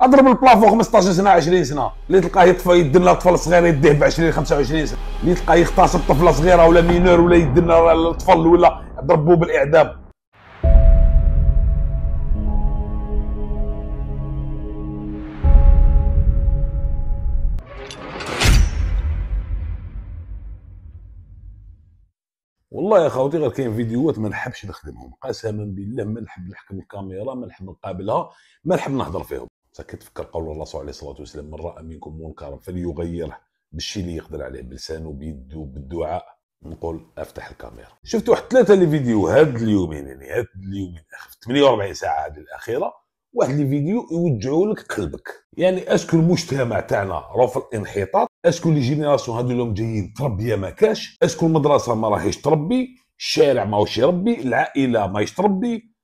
اضرب البلافو 15 سنه 20 سنه اللي تلقاه يطفى يدنا لها طفل صغير يديه ب 20 25 سنه اللي تلقاه يغتصب طفله صغيره ولا مينور ولا يدنا الطفل ولا ضربوه بالاعدام والله يا خوتي غير كاين فيديوهات ما نحبش نخدمهم قسما بالله ما نحب نحكم الكاميرا ما نحب نقابلها ما نحب نهضر فيهم كتفكر قول الرسول عليه الصلاه والسلام من راى منكم منكرا فليغيره بالشيء اللي يقدر عليه بلسانه بيده بالدعاء نقول افتح الكاميرا شفت واحد ثلاثه لي فيديو هاد اليومين يعني هاد اليومين 48 ساعه هاد الاخيره واحد لي فيديو يوجعوا لك قلبك يعني اسكو المجتمع تاعنا راه في الانحطاط اسكو لي جينيراسيون هادو لهم جايين تربيه ما كاش اسكو المدرسه ما راهيش تربي الشارع ماهوش يربي العائله ماهيش تربي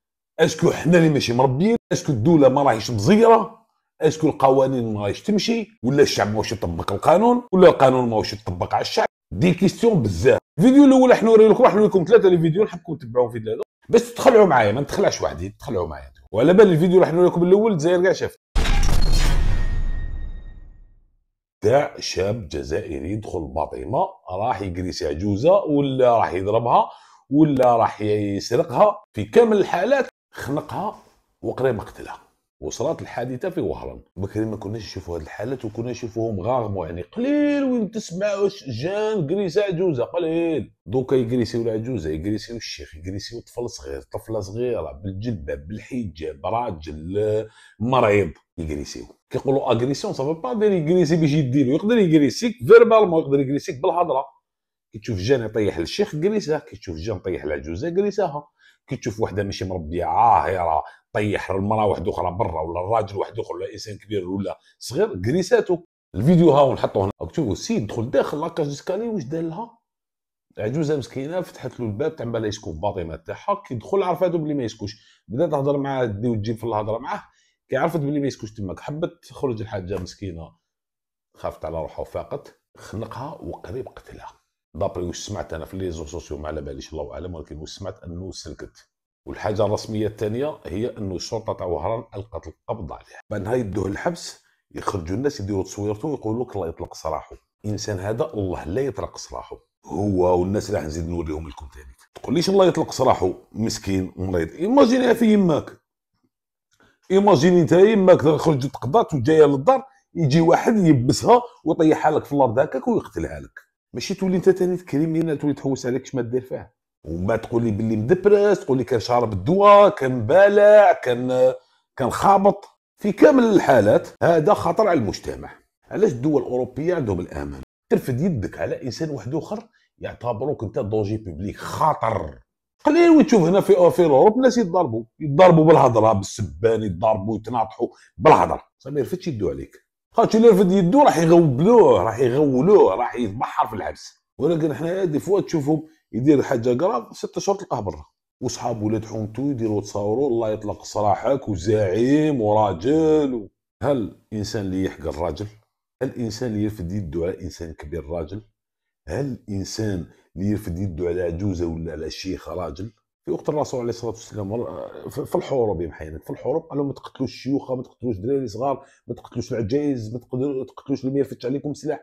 اسكو حنا اللي ماشي مربيين اسكو الدوله ما راهيش مزيره اسكو القوانين ماهيش تمشي ولا الشعب ماهوش يطبق القانون ولا القانون ماهوش يطبق على الشعب دي كيستيون بزاف الفيديو الاول راح نوري لكم راح نوري لكم ثلاثه الفيديو نحبكم تتبعوهم في ثلاثه بس تخلعوا معايا ما نتخلعش وحدي تخلعوا معايا وعلى بال الفيديو راح نوري لكم الاول الجزائر كاع شافت تاع شاب جزائري يدخل باطمة راح يقريس عجوزه ولا راح يضربها ولا راح يسرقها في كامل الحالات خنقها وقريب قتلها وصلات الحادثه في وهران بكري ما كناش نشوفوا هذه الحالات وكنا نشوفوهم غارموا يعني قليل وين تسمعوا جان كريسا عجوزه قليل دوكا يجريسيو العجوزه يجريسيو الشيخ يجريسيو طفل صغير طفله صغيره بالجلبه بالحجاب راجل آه، مريض يجريسيو كيقولوا اغريسيون صافي با دير يجريسي باش يديرو يقدر يجريسيك فيربالمون يقدر يجريسيك بالهضره كي تشوف جان يطيح للشيخ جريسه كي تشوف جان يطيح العجوزه جريساها كي تشوف وحده ماشي مربيه عاهره طيح المراه واحده اخرى برا ولا الراجل واحد اخر ولا انسان كبير ولا صغير كريساته الفيديو ها ونحطوه هنا شوفوا السيد دخل داخل لاكاج ديسكالي واش دار لها عجوزه مسكينه فتحت له الباب تاع بلا يسكو في الباطيمه تاعها كي دخل عرفاتو بلي ما يسكوش بدات تهضر معاه دي وتجيب في الهضره معاه كي عرفت بلي ما يسكوش تماك حبت تخرج الحاجه مسكينه خافت على روحها وفاقت خنقها وقريب قتلها دابري واش سمعت انا في لي سوسيو ما على باليش الله اعلم ولكن واش سمعت انه سلكت والحاجه الرسميه الثانيه هي انه الشرطه تاع وهران القت القبض عليه بانها يدوه الحبس يخرجوا الناس يديروا تصويرته ويقولوا لك الله يطلق سراحه الانسان هذا الله لا يطلق سراحه هو والناس راح نزيد نوريهم لكم ثاني تقوليش الله يطلق سراحه مسكين مريض ايماجيني في يماك ايماجيني انت يماك خرجت قضات وجايه للدار يجي واحد يبسها ويطيحها لك في الارض هكاك ويقتلها لك ماشي تولي انت تاني تكريم لينا تولي تحوس عليك ما دير فيها وما تقول لي باللي مدبرس تقول لي كان شارب الدواء كان بالع كان كان خابط في كامل الحالات هذا خطر على المجتمع علاش الدول الاوروبيه عندهم الامان ترفد يدك على انسان واحد اخر يعتبروك انت دونجي بوبليك خطر قليل وتشوف هنا في في اوروب الناس يتضاربوا يتضاربوا بالهضره بالسبان يتضاربوا يتناطحوا بالهضره ما يرفدش يدو عليك خاطر اللي رفد يدو راح يغوبلوه راح يغولوه راح يتبحر في الحبس ولكن حنا دي فوا تشوفهم يدير حاجه قراب ست اشهر تلقاه برا وصحاب ولاد حومتو يديروا تصاوروا الله يطلق سراحك وزعيم وراجل و... هل الانسان اللي يحقر الراجل هل الانسان اللي يرفد يده على انسان كبير راجل هل الانسان اللي يرفد يده على عجوزه ولا على شيخ راجل في وقت الرسول عليه الصلاه والسلام في الحروب يا محمد في الحروب قالوا ما تقتلوش الشيوخ ما تقتلوش الدراري صغار ما تقتلوش العجائز ما تقتلوش اللي يرفدش عليكم سلاح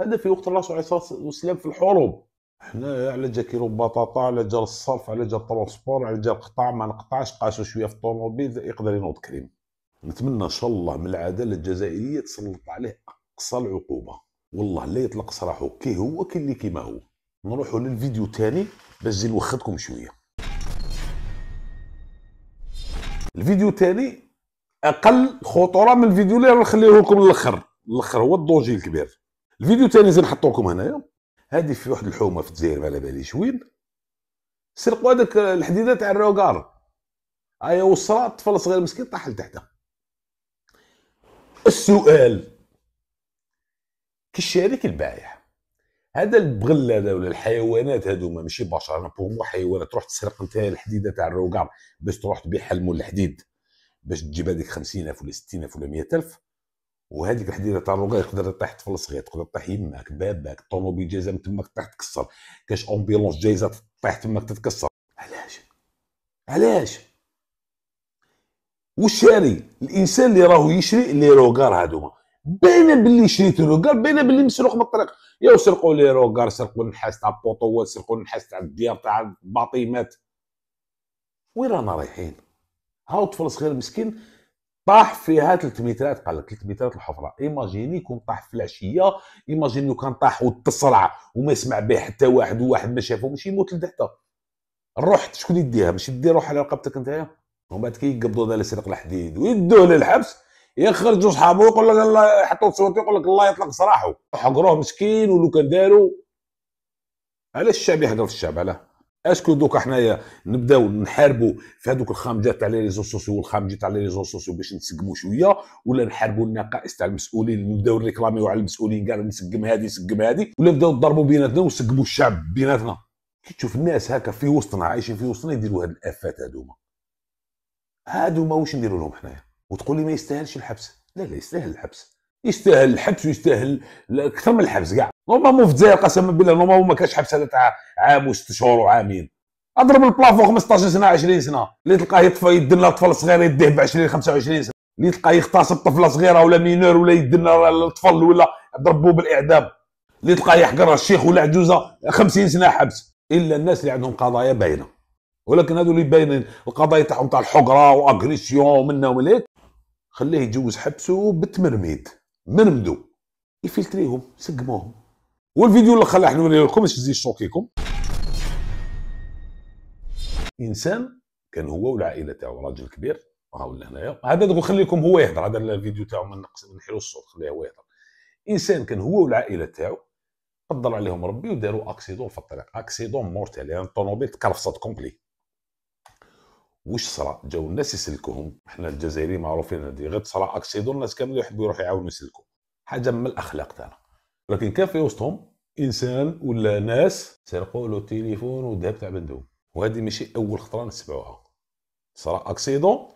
هذا في وقت الرسول عليه الصلاه والسلام في الحروب حنا على جا كيلو بطاطا على جا الصرف على جا الترونسبور على جا القطاع ما نقطعش قاسو شويه في الطوموبيل يقدر ينوض كريم نتمنى ان شاء الله من العداله الجزائريه تسلط عليه اقصى العقوبه والله لا يطلق سراحه كي هو كي اللي كيما هو نروحوا للفيديو الثاني باش نزيد نوخدكم شويه الفيديو الثاني اقل خطوره من الفيديو اللي نخليه لكم الاخر الاخر هو الدونجي الكبير الفيديو الثاني زين نحطو لكم هنايا هذه في واحد الحومه في الجزائر ما على بالي شوين سرقوا هذاك الحديده تاع الروكار هيا أيوة، وصرا الطفل الصغير مسكين طاح لتحت السؤال كي الشريك البايع هذا البغل هذا ولا الحيوانات هذوما ماشي بشر انا بوغ مو حيوانات تروح تسرق انت الحديده تاع الروقع باش تروح تبيعها لمول الحديد باش تجيب هذيك 50000 ولا 60000 ولا 100000 وهذيك الحديده تاع الروقع تقدر تطيح طفل صغير تقدر تطيح يماك باباك الطوموبيل جايزه من تماك تطيح تكسر كاش امبيلونس جايزه تطيح تماك تتكسر علاش علاش والشاري الانسان اللي راهو يشري لي روقار هذوما باينه باللي شريتو روكار باينه باللي مسروق من الطريق يا سرقوا لي روكار سرقوا النحاس تاع البوطوات سرقوا النحاس تاع الديار تاع الباطيمات وين رانا رايحين هاو طفل صغير مسكين طاح فيها 300 مترات قال لك 300 مترات الحفره ايماجيني كون طاح في العشيه ايماجيني لو كان طاح وتسرع وما يسمع به حتى واحد وواحد ما شافو ماشي يموت لتحت الروح شكون يديها ماشي دير روح على رقبتك انت ومن بعد كي يقبضوا هذا اللي سرق الحديد ويدوه للحبس يخرجوا صحابه يقول لك الله يحطوا صورته يقول لك الله يطلق سراحه حقروه مسكين ولو كان داروا علاش الشعب يهضر في الشعب علاه اسكو دوكا حنايا نبداو نحاربوا في هذوك الخامجات تاع لي ريزو سوسيو والخامجه تاع لي ريزو سوسيو باش نسقموا شويه ولا نحاربوا النقائص تاع المسؤولين نبداو نريكلاميو على المسؤولين قال نسقم هذه نسقم هذه ولا نبداو نضربوا بيناتنا ونسقموا الشعب بيناتنا كي تشوف الناس هكا في وسطنا عايشين في وسطنا يديروا هاد الافات هذوما هادوما واش نديروا لهم حنايا وتقول لي ما يستاهلش الحبس لا لا يستاهل الحبس يستاهل الحبس ويستاهل اكثر من الحبس كاع نورمالمون في الجزائر قسما بالله نورمالمون ما كانش حبس هذا تاع عام وست شهور وعامين اضرب البلافون 15 سنه 20 سنه اللي تلقاه يطفى يدنا طفل صغير يديه ب 20 25 سنه اللي تلقاه يغتصب طفله صغيره ولا مينور ولا يدنا الطفل ولا ضربوه بالاعدام اللي تلقاه يحقر الشيخ ولا عجوزه 50 سنه حبس الا الناس اللي عندهم قضايا باينه ولكن هذو اللي باينين القضايا تاعهم تاع الحقره واغريسيون ومنا ومن هيك خليه يجوز حبسه بالتمرميد مرمدو يفلتريهم سقموهم والفيديو الاخر اللي نوري لكم باش يزيد شوكيكم انسان كان هو والعائله تاعو راجل كبير ولا هنايا هذا نخلي لكم هو يهضر هذا الفيديو تاعو من حلو الصوت خليه هو يهضر انسان كان هو والعائله تاعو قدر عليهم ربي وداروا اكسيدون في الطريق اكسيدون مورتال يعني الطوموبيل تكرفصت كومبلي وش صرا جاو الناس يسلكوهم احنا الجزائريين معروفين هادي غير صرا اكسيدون الناس كامل يحب يروح يعاون يسلكو حاجه من الاخلاق تاعنا لكن كان في وسطهم انسان ولا ناس سرقوا له التليفون والذهب تاع بندوم وهذه ماشي اول خطره نسمعوها صرا اكسيدون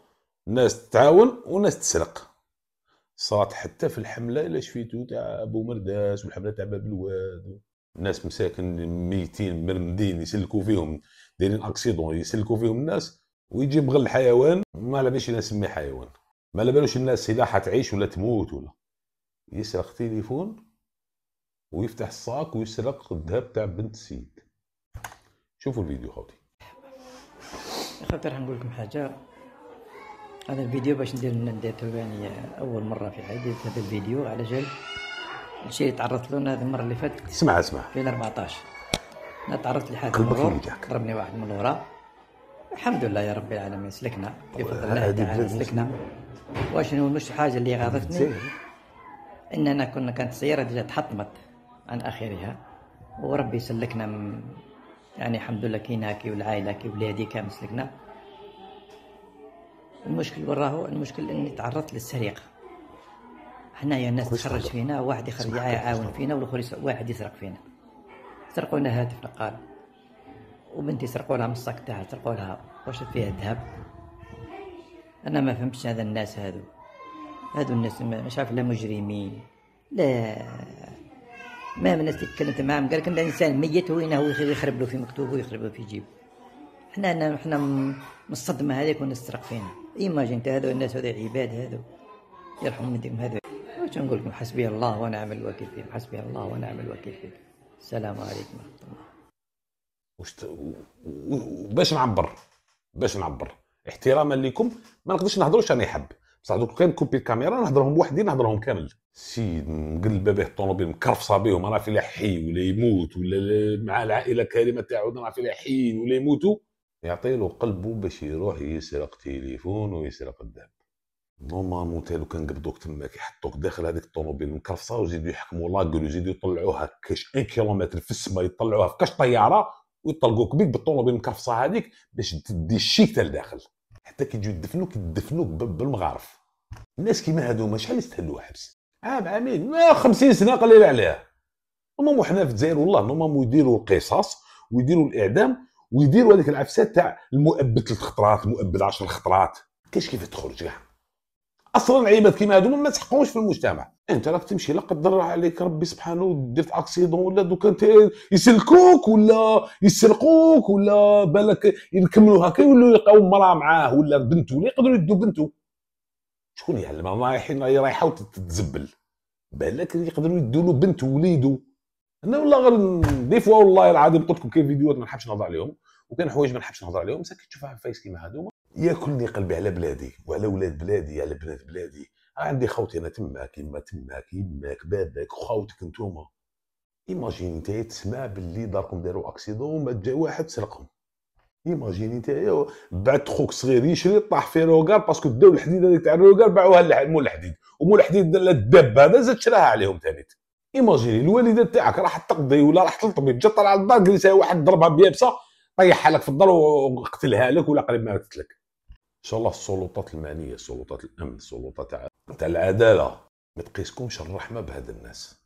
ناس تعاون وناس تسرق صارت حتى في الحمله الى شفيتو تاع ابو مرداس والحمله تاع باب الواد ناس مساكن ميتين مرمدين يسلكوا فيهم دايرين اكسيدون يسلكوا فيهم الناس ويجي مغل الحيوان ما على لبيش نسميه حيوان ما على بالوش الناس لا حتعيش ولا تموت ولا يسرق تليفون ويفتح الصاك ويسرق الذهب تاع بنت السيد شوفوا الفيديو خوتي خاطر نقول لكم حاجه هذا الفيديو باش ندير نديرته يعني اول مره في حياتي هذا الفيديو على جال الشيء تعرضت له هذه المره اللي فاتت سمع في 2014 انا تعرضت لحادث مرور ضربني واحد من الوراء الحمد لله يا رب العالمين سلكنا بفضل الله تعالى سلكنا وشنو مش حاجه اللي غاضتني اننا كنا كانت سياره ديجا تحطمت عن اخرها وربي سلكنا يعني الحمد لله كينا كي والعائله كي ولادي كامل سلكنا المشكل وين راهو المشكل اني تعرضت للسرقه حنايا الناس تخرج فينا واحد يخرج يعاون فينا والاخر واحد يسرق فينا سرقونا هاتفنا نقال وبنتي سرقوا لها من الصاك تاعها سرقوا لها واش فيها ذهب انا ما فهمتش هذا الناس هذو هذو الناس مش عارف لا مجرمين لا ما من الناس اللي تكلمت معاهم قال لك الانسان ميت وين هو يخرب له في مكتوبه ويخرب له في جيبه حنا حنا من الصدمه هذيك ونسرق فينا ايماجين انت هذو الناس هذو عباد هذو يرحم والديكم هذو واش نقول لكم حسبي الله ونعم الوكيل فيه حسبي الله ونعم الوكيل فيه السلام عليكم ورحمه الله وباش نعبر باش نعبر احتراما لكم ما نقدرش نهضروش انا يحب بصح دوك كان كوبي الكاميرا نهضرهم وحدي نهضرهم كامل سيد مقلبه به الطوموبيل مكرفصه بهم راه في حي ولا يموت ولا مع العائله الكريمه تاعو راه في الا حيين ولا يموتوا يعطي له قلبه باش يروح يسرق تليفون ويسرق الذهب نورمالمون تا لو كان قبضوك تما كيحطوك داخل هذيك الطوموبيل مكرفصه ويزيدوا يحكموا لاكل ويزيدوا يطلعوها كاش ان كيلومتر في السما يطلعوها في كاش طياره ويطلقوك بيك بالطوموبيل المكفصه هذيك باش تدي الشيك تاع الداخل حتى كي يجيو يدفنوك يدفنوك بالمغارف الناس كيما هذوما شحال يستهلوا حبس عام عامين ما 50 سنه قليل عليها هما حنا في الجزائر والله هما يديروا القصاص ويديروا الاعدام ويديروا هذيك العفسات تاع المؤبد ثلاث خطرات المؤبد 10 خطرات كاش كيف تخرج كاع اصلا عباد كيما هادو ما تحقوش في المجتمع انت راك تمشي لا قدر عليك ربي سبحانه درت اكسيدون ولا دوك انت يسلكوك ولا يسرقوك ولا بالك يكملوا هكا يولوا يلقاو مراه معاه ولا بنته ولا يقدروا يدوا بنته شكون يعلم ما رايحين رايحه وتتزبل بالك يقدروا يدوا له بنت وليده انا والله غير دي فوا والله العظيم قلت لكم كاين فيديوهات ما نحبش نهضر عليهم وكاين حوايج ما نحبش نهضر عليهم مساك تشوفها في الفيس كيما هادو ياكلني قلبي على بلادي وعلى ولاد بلادي على بنات بلادي عندي خوتي انا تما كيما تما كيماك باباك وخوتك نتوما ايماجيني انت تسمع باللي داركم داروا اكسيدون وما جا واحد سرقهم ايماجيني انت بعت خوك صغير يشري طاح في روكار باسكو داو الحديد هذيك تاع روكار باعوها مول الحديد ومول الحديد الدب هذا زاد شراها عليهم ثاني ايماجيني الوالده تاعك راح تقضي ولا راح تلطبي جات طلع الدار قال واحد ضربها بيابسه طيحها لك في الدار وقتلها لك ولا قريب ما قتلك ان شاء الله السلطات المعنيه سلطات الامن سلطات تاع العداله ما تقيسكمش الرحمه بهذا الناس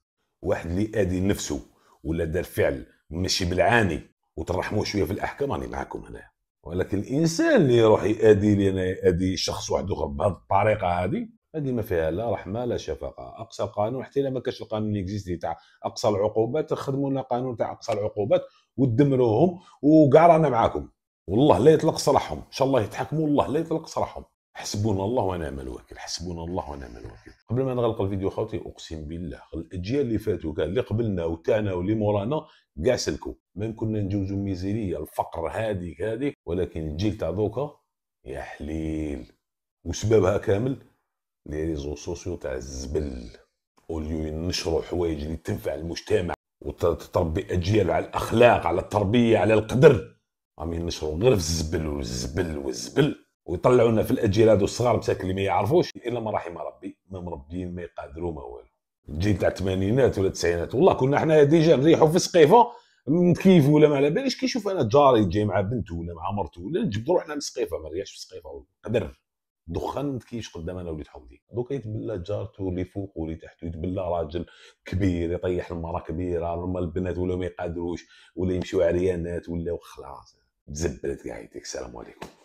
واحد اللي ادي نفسه ولا دار فعل ماشي بالعاني وترحموه شويه في الاحكام راني معاكم هنا ولكن الانسان اللي يروح يادي لنا يادي شخص واحد اخر بهذه الطريقه هذه هذه ما فيها لا رحمه لا شفقه اقصى القانون حتى الا ما كانش القانون اكزيستي تاع اقصى العقوبات خدموا لنا قانون تاع اقصى العقوبات وتدمروهم وكاع رانا معاكم والله لا يطلق صلاحهم ان شاء الله يتحكموا الله لا يطلق صلاحهم حسبنا الله ونعم الوكيل حسبنا الله ونعم الوكيل قبل ما نغلق الفيديو خوتي اقسم بالله الاجيال اللي فاتوا كاع اللي قبلنا وتاعنا واللي مورانا كاع سلكوا ما كنا نجوزوا الميزيريه الفقر هذيك هذيك ولكن الجيل تاع دوكا يا حليل وسببها كامل لي ريزو سوسيو تاع الزبل اوليو ينشروا حوايج اللي تنفع المجتمع وتربي اجيال على الاخلاق على التربيه على القدر راهم ينشروا غير في الزبل والزبل والزبل ويطلعونا في الاجيال هذو الصغار مساكن اللي ما يعرفوش الا ما رحم ربي ما مربيين ما يقادروا ما والو الجيل تاع الثمانينات ولا التسعينات والله كنا حنا ديجا نريحوا في سقيفه متكيف ولا ما على باليش كي انا جاري جاي مع بنته ولا مع مرته ولا نجبدوا روحنا من سقيفه ما نريحش في سقيفه قدر دخان ما نتكيش قدام انا وليد حمدي دوكا يتبلى جارته اللي فوق واللي تحت يتبلى راجل كبير يطيح المراه كبيره هما البنات ولا ما يقادروش ولا يمشيو عريانات ولا وخلاص زبلت قايتك السلام عليكم